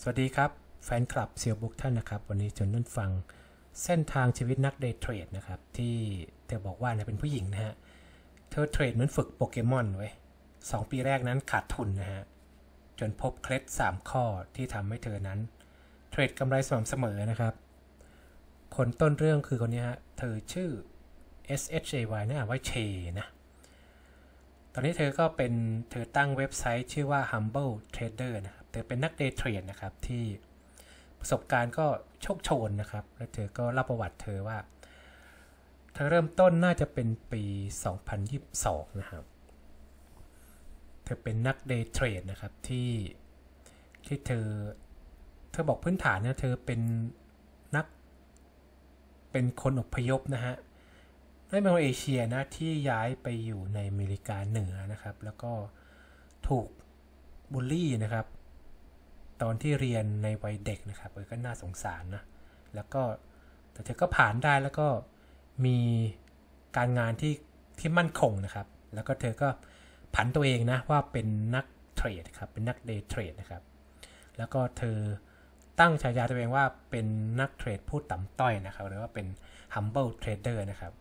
สวัสดีครับแฟนคลับเซียวบุ๊กท่านนะครับ วันนี้จนนั่นฟังเส้นทางชีวิตนักเดทเทรดนะครับ ที่เธอบอกว่าเนะเป็นผู้หญิงนะฮะ เธอเทรดเหมือนฝึกโปเกมอนไว้สองปีแรกนั้นขาดทุนนะฮะ จนพบเคล็ด3 ข้อที่ทำให้เธอนั้น เทรดกำไรสม่ำเสมอนะครับคนต้นเรื่องคือคนนี้ฮะ เธอชื่อ S H A Y นะว่าเชนะตอนนี้เธอก็เป็นเธอตั้งเว็บไซต์ชื่อว่า Humble Trader นะครับธอเป็นนักเดย์เทรดนะครับที่ประสบการณ์ก็โชคโชนนะครับและเธอก็เล่าประวัติเธอว่าเธอเริ่มต้นน่าจะเป็นปี 2022 นะครับ เธอเป็นนักเดย์เทรดนะครับ ที่ที่เธอเธอบอกพื้นฐานนะเธอเป็นนักเป็นคนอพยพนะฮะไม่เป็นคนเอเชียนะที่ย้ายไปอยู่ในอเมริกาเหนือนะครับ แล้วก็ถูกบูลลี่นะครับตอนที่เรียนในวัยเด็กนะครับเออก็น่าสงสารนะ แล้วก็แต่เธอก็ผ่านได้แล้วก็มีการงานที่ที่มั่นคงนะครับ แล้วก็เธอก็ผันตัวเองนะว่าเป็นนักเทรดครับเป็นนักเดย์เทรดนะครับ แล้วก็เธอตั้งฉายาตัวเองว่าเป็นนักเทรดผู้ต่ำต้อยนะครับ หรือว่าเป็น humble trader นะครับ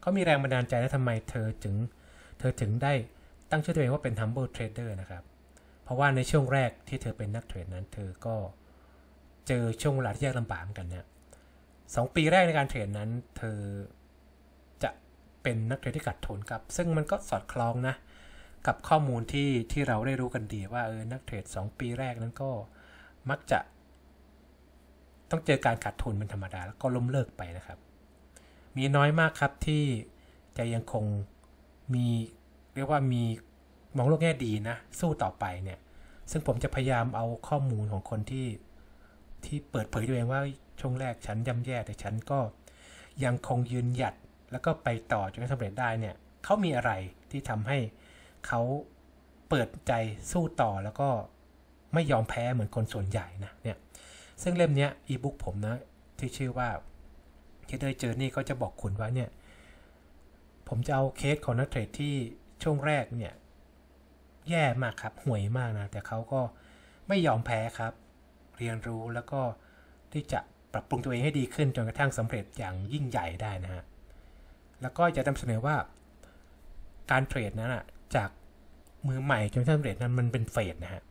เขามีแรงบันดาลใจแล้วทำไมเธอถึงเธอถึงได้ตั้งชื่อตัวเองว่าเป็น humble trader นะครับเพราะว่าในช่วงแรกที่เธอเป็นนักเทรดนั้นเธอ ก็เจอช่วงเวลาที่ยากลำบากกันเนี่ยสองปีแรกในการเทรดนั้น เธอ จะเป็นนักเทรดที่ขาดทุนครับ ซึ่งมันก็สอดคล้องนะ กับข้อมูลที่ที่เราได้รู้กันดีว่าเออ นักเทรด2ปีแรกนั้นก็มักจะ ต้องเจอการขาดทุนเป็นธรรมดาแล้วก็ล้มเลิกไปนะครับ มีน้อยมากครับที่จะยังคงมีเรียกว่ามีมองโลกแง่ดีนะ สู้ต่อไปเนี่ย ซึ่งผมจะพยายามเอาข้อมูลของคนที่ที่เปิดเผยตัวเองว่าช่วงแรกฉันย่ำแย่แต่ฉันก็ยังคงยืนหยัดแล้วก็ไปต่อจนสำเร็จได้เนี่ย เขามีอะไรที่ทำให้เขาเปิดใจสู้ต่อแล้วก็ไม่ยอมแพ้เหมือนคนส่วนใหญ่นะ เนี่ย ซึ่งเล่มนี้อีบุ๊กผมนะ ที่ชื่อว่าเค a เจอ j o u r n ก็จะบอกคุณว่าเนี่ย ผมจะเอาเคสของนักเทรดที่ช่วงแรกเนี่ยแย่มากครับ ห่วยมากนะ แต่เขาก็ไม่ยอมแพ้ครับ เรียนรู้แล้วก็ที่จะปรับปรุงตัวเองให้ดีขึ้นจนกระทั่งสำเร็จอย่างยิ่งใหญ่ได้นะฮะแล้วก็จะนำเสนอว่าการเทรดนั้นอะจากมือใหม่จนสำเร็จนั้นมันเป็นเฟสนะฮะ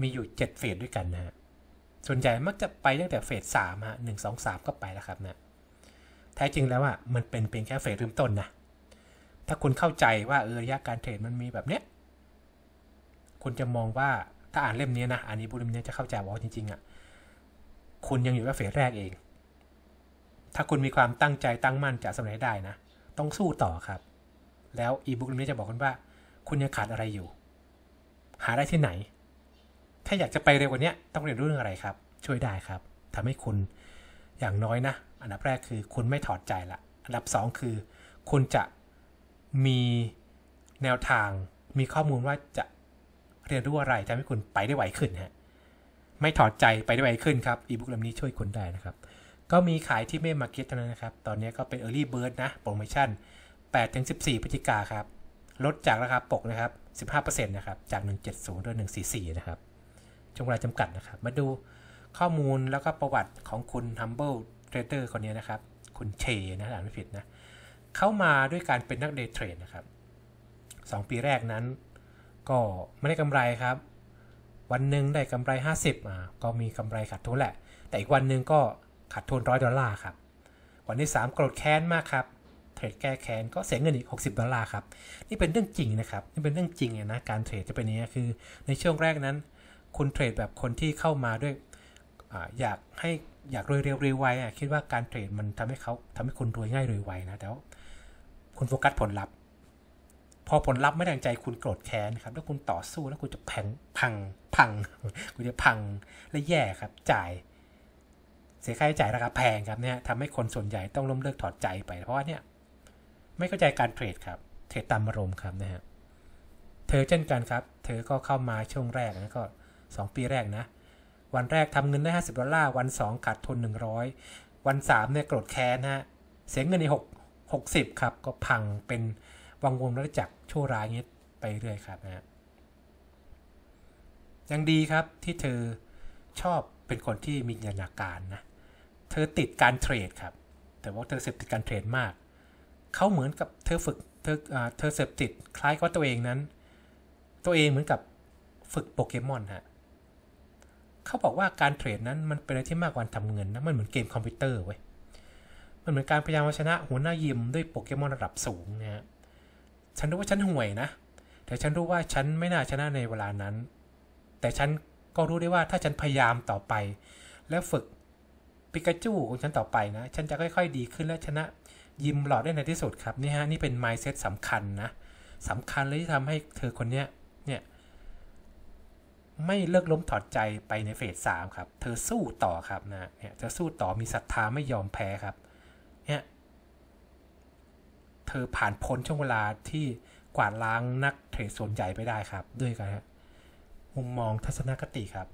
มีอยู่7เฟสด้วยกันนะฮะส่วนใหญ่มักจะไปตั้งแต่เฟสสามฮะหนึ่งสองสามก็ไปแล้วครับนะแท้จริงแล้วอ่ะมันเป็นเพียงแค่เฟสเริ่มต้นนะถ้าคุณเข้าใจว่าเออระยะการเทรดมันมีแบบเนี้ยคุณจะมองว่าถ้าอ่านเล่มนี้นะ อันนี้บุเล่มนี้จะเข้าใจว่าจริงๆอะ่ะคุณยังอยู่ในเฟสแรกเอง ถ้าคุณมีความตั้งใจตั้งมั่นจะสำเร็จได้นะต้องสู้ต่อครับ แล้วอีบุ๊กเล่มนี้จะบอกคุณว่าคุณยังขาดอะไรอยู่ หาได้ที่ไหน ถ้าอยากจะไปเร็วกว่านี้ต้องเรียนรู้เรื่องอะไรครับ ช่วยได้ครับ ทำให้คุณอย่างน้อยนะ อันดับแรกคือคุณไม่ถอดใจละอันดับ2คือ คุณจะมีแนวทาง มีข้อมูลว่าจะเรียนรู้อะไรทำให้คุณไปได้ไวขึ้นฮะไม่ถอดใจไปได้ไวขึ้นครับ อีบุ๊กเล่มนี้ช่วยคุณได้นะครับ ก็มีขายที่เมมาร์เก็ตนั้นนะครับ ตอนนี้ก็เป็น Early Bird นะ โปรโมชั่น8-14ถึงพฤศจิกาครับ ลดจากราคาปกนะครับ 15%นะครับ จาก 170ด้วย144 นะครับจงเวลาจำกัดนะครับ มาดูข้อมูลแล้วก็ประวัติของคุณ Humble Trader คนนี้นะครับ คุณเชนะอ่านไม่ผิดนะเข้ามาด้วยการเป็นนักเดย์เทรดนะครับ2 ปีแรกนั้นก็ไม่ได้กำไรครับ วันหนึ่งได้กำไร 50อ่าก็มีกำไรขาดทุนแหละ แต่อีกวันหนึ่งก็ขาดทุนร้อยดอลลาร์ครับวันที่3โกรธแค้นมากครับ เทรดแก้แค้นก็เสียเงินอีก60ดอลลาร์ครับ นี่เป็นเรื่องจริงนะครับ นี่เป็นเรื่องจริงนะการเทรดจะเป็นอย่างนี้คือในช่วงแรกนั้น คุณเทรดแบบคนที่เข้ามาด้วยออยากให้อยากรวยเร็วรวยไวคิดว่าการเทรดมันทำให้เขาทำให้คุณรวยง่ายรวยไวนะแต่คุณโฟกัสผลลัพธ์พอผลลัพธ์ไม่ดังใจคุณโกรธแค้นครับ แล้วคุณต่อสู้แล้วคุณจะแผงพัง พัง คุณจะพังและแย่ ครับ จ่าย เสียค่าใช้จ่ายราคาแพงครับเนี่ยทำให้คนส่วนใหญ่ต้องล้มเลิกถอดใจไป เพราะว่าเนี่ย ไม่เข้าใจการเทรดครับ เทรดตามอารมณ์ครับนะฮะเธอเช่นกันครับ เธอก็เข้ามาช่วงแรกนะก็2ปีแรกนะ วันแรกทำเงินได้50ดอลลาร์ วัน2ขาดทุน100วัน3เนี่ยโกรธแค้นฮะ เสียเงินใน6 60ครับ ก็พังเป็นวังวนรัจักชั่วร้ายเงี้ยไปเรื่อยครับนะฮะยังดีครับที่เธอชอบเป็นคนที่มีจินตนาการนะ เธอติดการเทรดครับ แต่ว่าเธอเสพติดการเทรดมาก เขาเหมือนกับเธอฝึกเธอเธอเสพติด คล้ายกับตัวเองนั้น ตัวเองเหมือนกับฝึกโปเกมอนฮะเขาบอกว่าการเทรดนั้นมันเป็นอะไรที่มากกว่าทำเงินนะ มันเหมือนเกมคอมพิวเตอร์เว้ยมันเหมือนการพยายามชนะหัวหน้ายิมด้วยโปเกมอนระดับสูงนะฮะฉันรู้ว่าฉันห่วยนะ แต่ฉันรู้ว่าฉันไม่น่าชนะในเวลานั้น แต่ฉันก็รู้ได้ว่าถ้าฉันพยายามต่อไป และฝึกปิกาจูของฉันต่อไปนะ ฉันจะค่อยๆ ดีขึ้น และชนะยิมหลอดได้ในที่สุดครับ นี่ฮะนี่เป็นมซ์เซ็ตสำคัญนะสำคัญเลยที่ทำให้เธอคนเนี้ยเนี่ย ไม่เลิกล้มถอดใจไปในเฟสสามครับ เธอสู้ต่อครับนะเนี่ยจะสู้ต่อมีศรัทธาไม่ยอมแพ้ครับเธอผ่านพ้น ช่วงเวลาที่กวาดล้างนักเทรดส่วนใหญ่ไปได้ครับ ด้วยกันมุมมองทัศนคติครับ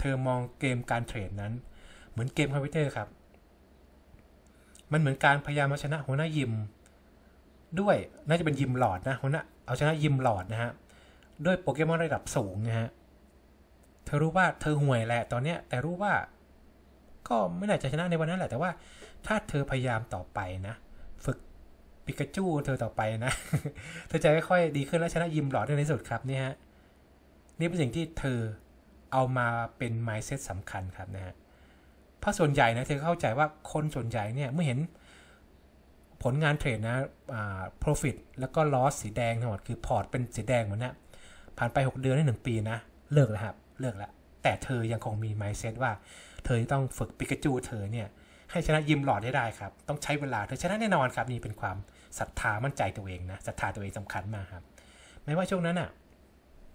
เธอมองเกมการเทรดนั้น เหมือนเกมคอมพิวเตอร์ครับ มันเหมือนการพยายามาชนะ หัวหน้ายิมด้วยน่าจะเป็นยิมหลอดนะหัวหน้าเอาชนะ ยิมหลอดนะฮะด้วยโปเกมอนระดับสูงนะฮะเธอรู้ว่า เธอห่วยแหละตอนเนี้ย แต่รู้ว่า ก็ไม่น่าจะชนะในวันนั้นแหละแต่ว่า ถ้าเธอพยายามต่อไปนะปิกาจูเธอต่อไปนะ เธอจะค่อยๆดีขึ้น และชนะยิมหลอดได้ในสุดครับนี่ฮะ นี่เป็นสิ่งที่เธอเอามาเป็นไมซ์เซ็ตสำคัญครับนะฮะเพราะส่วนใหญ่นะเธอเข้าใจว่าคนส่วนใหญ่เนี่ยเมื่อเห็นผลงานเทรดนะ อ่า profit แล้วก็ loss สีแดงทั้งหมดคือพอร์ตเป็นสีแดงหมดนะ ผ่านไป 6 เดือนนึง1ปีนะ เลิกแล้วครับ เลิกแล้ว แต่เธอยังคงมีไมเซ็ตว่าเธอต้องฝึกปิกาจูเธอเนี่ย ให้ชนะยิมหลอดได้ได้ครับ ต้องใช้เวลาเธอชนะแน่นอนครับนี่เป็นความศรัทธามั่นใจตัวเองนะศรัทธาตัวเองสำคัญมากครับไม่ว่าช่วงนั้นอ่ะ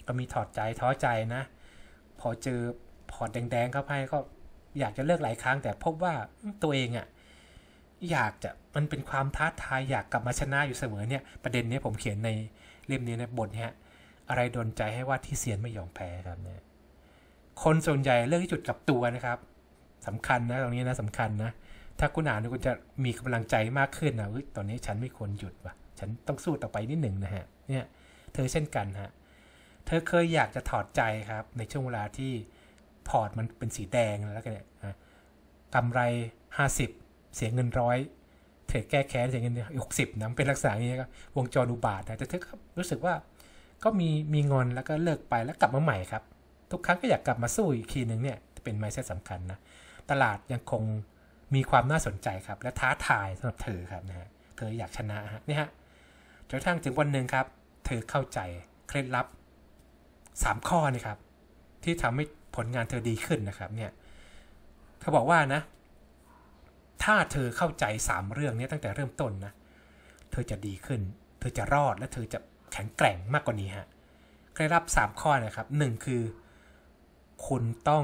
ก็มีถอดใจท้อใจนะ พอเจอพอแดงๆเข้าไปก็อยากจะเลิกหลายครั้ง แต่พบว่าตัวเองอ่ะอยากจะมันเป็นความท้าทายอยากกลับมาชนะอยู่เสมอเนี่ยประเด็นนี้ผมเขียนในเล่มนี้ในบทฮนี่อะไรดนใจให้ว่าที่เสียนไม่ยอมแพ้ครับเนี่ยคนส่วนใหญ่เลือกที่จุดกับตัวนะครับ สำคัญนะตรงนี้นะสำคัญนะถ้าคุณอ่านคุณจะมีกำลังใจมากขึ้นนะตอนนี้ฉันไม่ควรหยุดว่ะ ฉันต้องสู้ต่อไปนิดหนึ่งนะฮะ เนี่ยเธอเช่นกันฮะ เธอเคยอยากจะถอดใจครับ ในช่วงเวลาที่พอร์ตมันเป็นสีแดงแล้วกันเนี่ยกำไร50เสียเงินร้อยเทรดแก้แค้นเสียเงินหกสิบนะเป็นลักษณะนี้ครับ วงจรอุบาทนะ แต่เธอรู้สึกว่า ก็มีมีงอนแล้วก็เลิกไปแล้วกลับมาใหม่ครับ ทุกครั้งก็อยากกลับมาสู้อีกทีหนึ่งเนี่ยเป็นไม่ใเ่สำคัญนะ ตลาดยังคงมีความน่าสนใจครับ และท้าทายสำหรับเธอครับนะฮะเธออยากชนะฮะนี่ฮะจนกระทั่งถึงวันหนึ่งครับ เธอเข้าใจ เคล็ดลับ 3 ข้อนี่ครับ ที่ทำให้ผลงานเธอดีขึ้นนะครับเนี่ยเขาบอกว่านะ ถ้าเธอเข้าใจ 3 เรื่องนี้ตั้งแต่เริ่มต้นนะเธอจะดีขึ้น เธอจะรอดและเธอจะแข็งแกร่งมากกว่านี้ฮะเคล็ดลับ3ข้อนะครับ1 คือ คุณต้อง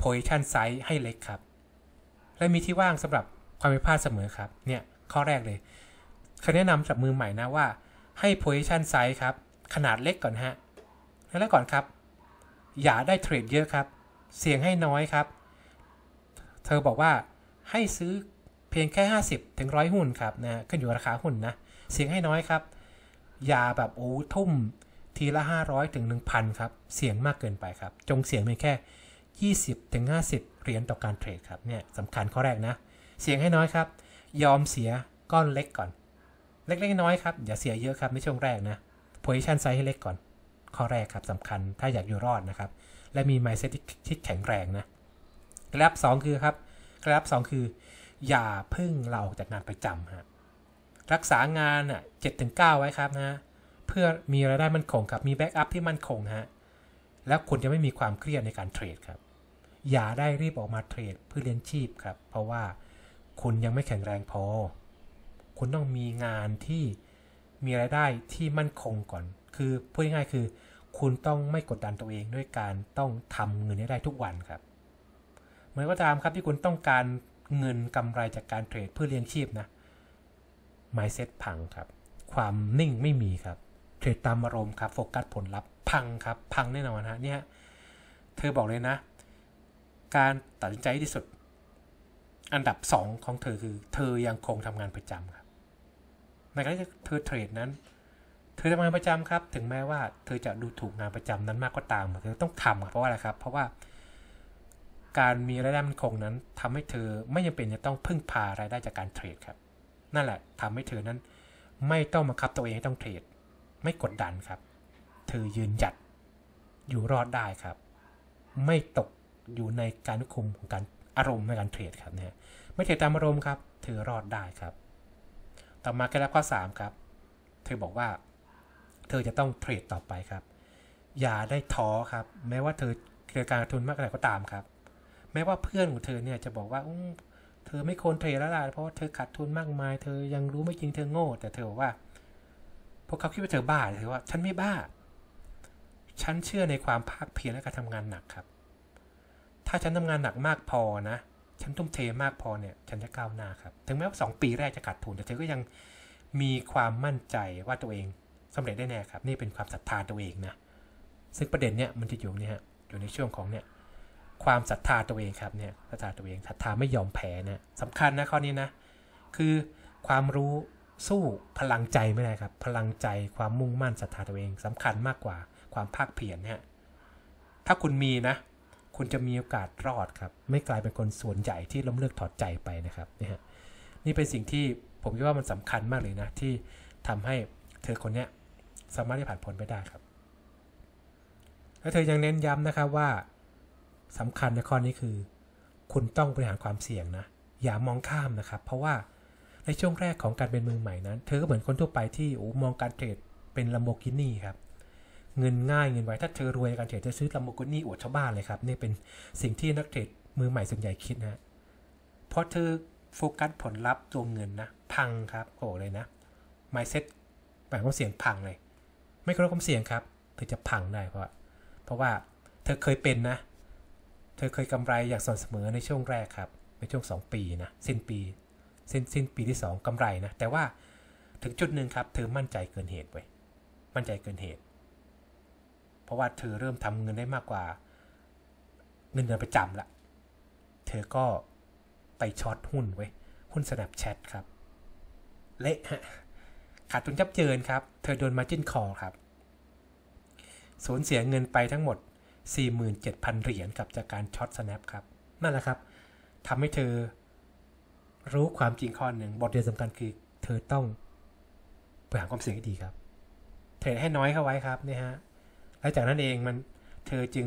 position size ให้เล็กครับและมีที่ว่างสำหรับความผิดพลาด เสมอครับ เนี่ย ข้อ แรกเลยเขาแนะนำสำหรับมือใหม่นะว่า ให้ position size ครับ ขนาดเล็กก่อน ฮะแล้ว ก่อนครับ อย่าได้ เทรด เยอะครับ เสี่ยงให้น้อยครับ เธอบอกว่าให้ซื้อเพียงแค่ 50 ถึงร้อยหุ้นครับ นะขึ้นอยู่ ราคาหุ้นนะ เสี่ยงให้น้อยครับ อย่าแบบโอ้ทุ่ม ทีละ 500 ถึง 1,000ครับ เสี่ยงมากเกินไปครับ จงเสี่ยงเพียงแค่ 20ถึง50เหรียญต่อการเทรดครับเนี่ยสำคัญข้อแรกนะ เสี่ยงให้น้อยครับ ยอมเสียก้อนเล็กก่อน เล็กๆ น้อยครับ อย่าเสียเยอะครับ ในช่วงแรกนะโพซิชันไซส์ให้เล็กก่อนข้อแรกครับสำคัญถ้าอยากอยู่รอดนะครับ และมีไม n d s e t ที่แข็งแรงนะกราฟงคือครับกราฟงคือ อย่าพึ่งเราจากงานประจำฮะรักษางานอ่ะเจ็ดถึงเก้าไว้ครับนะ เพื่อมีรายได้มั่นคงครับมีแบ็กอัพที่มั่นคงฮะแล้วคุณจะไม่มีความเครียดในการเทรดครับอย่าได้ รีบ ออกมาเทรดเพื่อเลี้ยงชีพครับ เพราะว่าคุณยังไม่แข็งแรงพอ คุณต้องมีงานที่มีรายได้ที่มั่นคงก่อน คือพูดง่ายๆคือ คุณต้องไม่กด ดันตัวเองด้วยการต้องทำเงินให้ได้ทุกวันครับ เมื่อก็ตามครับที่คุณต้องการเงินกำไรจากการเทรดเพื่อเลี้ยงชีพนะ m ม n เซ็ตพังครับ ความนิ่งไม่มีครับ เทรดตามอารมณ์ครับ โฟกัสผลลัพธ์ พังครับ พังแน่นอนฮะเนี่ย เธอบอกเลยนะการตัดสินใจที่สุดอันดับ2ของเธอคือ เธอยังคงทำงานประจำครับในขณะที่เธอเทรดนั้น เธอทำงานประจำครับ ถึงแม้ว่า เธอจะดูถูกงานประจำนั้นมากก็ตามเธอต้องทำเพราะว่าอะไรครับเพราะว่าการมีรายได้มั่นคงนั้น ทำให้เธอไม่จำเป็นจะต้องพึ่งพารายได้จากการเทรดครับนั่นแหละทำให้เธอนั้น ไม่ต้องบังคับตัวเองให้ต้องเทรด ไม่กดดันครับ เธอยืนหยัดอยู่รอดได้ครับ ไม่ตกอยู่ในการควบคุมของการอารมณ์ในการเทรดครับนะ่ยไม่เทรดตามอารมณ์ครับเธอรอดได้ครับ ต่อมาแคลละบข้อ3ครับ เธอบอกว่าเธอจะต้องเทรดต่อไปครับ อย่าได้ท้อครับ แม้ว่าเธอเจอการทุนมากขนาดก็ตามครับ แม้ว่าเพื่อนของเธอเนี่ย จะบอกว่าเธอไม่ควรเทรดแล้วล่ะเพราะว่าเธอขาดทุนมากมายเธอยังรู้ไม่จริงเธอโง่ แต่เธอบอกว่าพวกเขาคิดว่าเธอบ้าเธอว่า ฉันไม่บ้า ฉันเชื่อในความภาคเพียรและการทำงานหนักครับาฉันทำงานหนักมากพอนะฉันทุ่มเทมากพอเนี่ย ฉันจะก้าวหน้าครับ ถึงแม้ว่าสองปีแรกจะขาดทุนแต่เธอก็ยังมีความมั่นใจว่าตัวเอง สำเร็จได้แน่ครับ นี่เป็นความศรัทธาตัวเองนะ ซึ่งประเด็นเนี่ยมันจะอยู่เนี่ยอยู่ในช่วงของเนี่ย ความศรัทธาตัวเองครับเนี่ยศรัทธาตัวเองศรัทธาไม่ยอมแพ้นะสำคัญนะข้อนี้นะ คือความรู้สู้พลังใจไม่ได้ครับ พลังใจความมุ่งมั่นศรัทธาตัวเอง สำคัญมากกว่า ความภาคเพียรเนี่ยถ้าคุณมีนะคุณจะมีโอกาสรอด ครับ ไม่กลายเป็นคนส่วนใหญ่ที่ ล้ม เลิกถอดใจไปนะครับนี่ฮะนี่ เป็นสิ่งที่ผมคิด ว่ามันสำคัญมากเลยนะ ที่ทำให้เธอคนนี้สามารถที่ผ่านพ้นไปได้ครับ และเธอ ยัง เน้นย้ำานะครับว่าสำคัญในข้อนี้ คือ คุณต้องบริหารความเสี่ยงนะ อย่ามองข้ามนะครับ เพราะว่าในช่วงแรกของการเป็นมือใหม่นั้น เธอก็เหมือนคนทั่วไปที่อมองการเทรดเป็นลัมโบกินี่ครับเงินง่ายเงินไวถ้าเธอรวยการเทรดจะซื้อลำโบกินี่อวดชาวบ้าน เลย ครับ นี่เป็นสิ่งที่นักเทรดมือใหม่ส่วนใหญ่คิดนะ เพราะเธอโฟกัสผลลัพธ์ตัวเงินนะ พังครับโอ้เลยนะไมเซ็ตหมายความเสี่ยงพัง เลย ไม่เคารพความเสี่ยงครับเธอจะพังได้เพราะเพราะว่าเธอเคยเป็นนะ เธอเคยกำไรอย่างสม่ำเสมอในช่วงแรกครับในช่วง 2 ปีนะสิ้นปีสิ้นสิ้นปีที่ 2 กำไรนะแต่ว่าถึงจุดหนึ่งครับเธอมั่นใจเกินเหตุไป มั่นใจเกินเหตุเพราะว่าเธอเริ่มทำเงินได้มากกว่า เงินเดือนประจำละเธอก็ไปช็อตหุ้นไว้หุ้น Snapchat ครับ เละฮะขาดทุนจับเจินครับ เธอโดนมาจิ้นคอครับ สูญเสียเงินไปทั้งหมด 47,000 เหรียญกับจากการช็อต Snap ครับ นั่นแหละครับทำให้เธอรู้ความจริงข้อหนึ่งบทเรียนสำคัญคือ เธอต้องบริหารความเสี่ยงให้ดีครับเทรดให้น้อยเข้าไว้ครับนี่ฮะและจากนั้นเองมันเธอจึง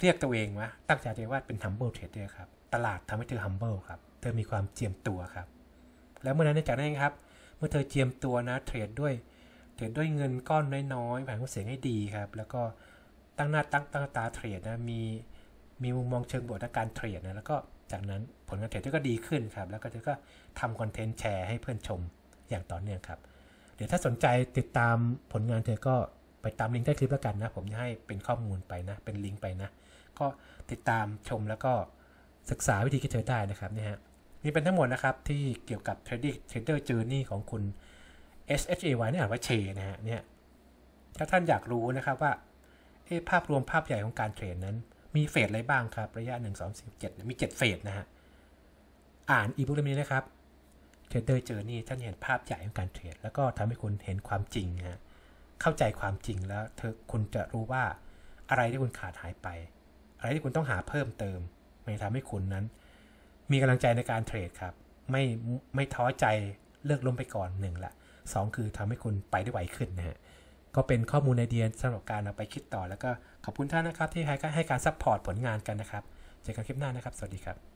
เรียกตัวเองว่าตั้งใจวว่าเป็น humble trader ครับตลาดทำให้เธอ humble ครับเธอมีความเจียมตัวครับ แล้วเมื่อนั้นจากนั้นเองครับ เมื่อเธอเจียมตัวนะเทรดด้วยเทรดด้วยเงินก้อนน้อยๆผ่านเสียงให้ดีครับ แล้วก็ตั้งหน้าตั้งตั้งตาเทรดนะมีมีมุมมองเชิงบวกในการเทรดนะแล้วก็จากนั้นผลการเทรดก็ดีขึ้นครับ แล้วก็เธอก็ทำคอนเทนต์แชร์ให้เพื่อนชมอย่างต่อเนื่องครับ เดี๋ยวถ้าสนใจติดตามผลงานเธอก็ไปตามลิงก์ใต้คลิปแล้วกันนะ ผมจะให้เป็นข้อมูลไปนะ เป็นลิงก์ไปนะ ก็ติดตามชมแล้วก็ศึกษาวิธีคิดเทรดได้นะครับนี่ฮะนี่เป็นทั้งหมดนะครับ ที่เกี่ยวกับ trading trader journey ของคุณ S H A Y นี่อ่านว่าเช นะฮะเนี่ยถ้าท่านอยากรู้นะครับว่าภาพรวมภาพใหญ่ของการเทรดนั้นมีเฟสอะไรบ้างครับ ระยะ 1 2 4 7มี 7 เฟสนะฮะอ่านอีบุ๊กเล่มนี้นะครับเทรดเดอร์เจอร์นี่ท่านเห็นภาพใหญ่ของการเทรดแล้วก็ทำให้คุณเห็นความจริงฮะเข้าใจความจริงแล้ว เธอคุณจะรู้ว่า อะไรที่คุณขาดหายไป อะไรที่คุณต้องหาเพิ่มเติมมันจะทำให้คุณนั้น มีกำลังใจในการเทรดครับไม่ไม่ท้อใจเลิกล้มไปก่อนหนึ่งละสองคือทำให้คุณไปได้ไวขึ้นนะฮะก็เป็นข้อมูลในเดียสำหรับการ เอาไปคิดต่อแล้วก็ขอบคุณท่านนะครับที่ให้ให้การซัพพอร์ตผลงานกันนะครับเจอกันคลิปหน้านะครับ สวัสดีครับ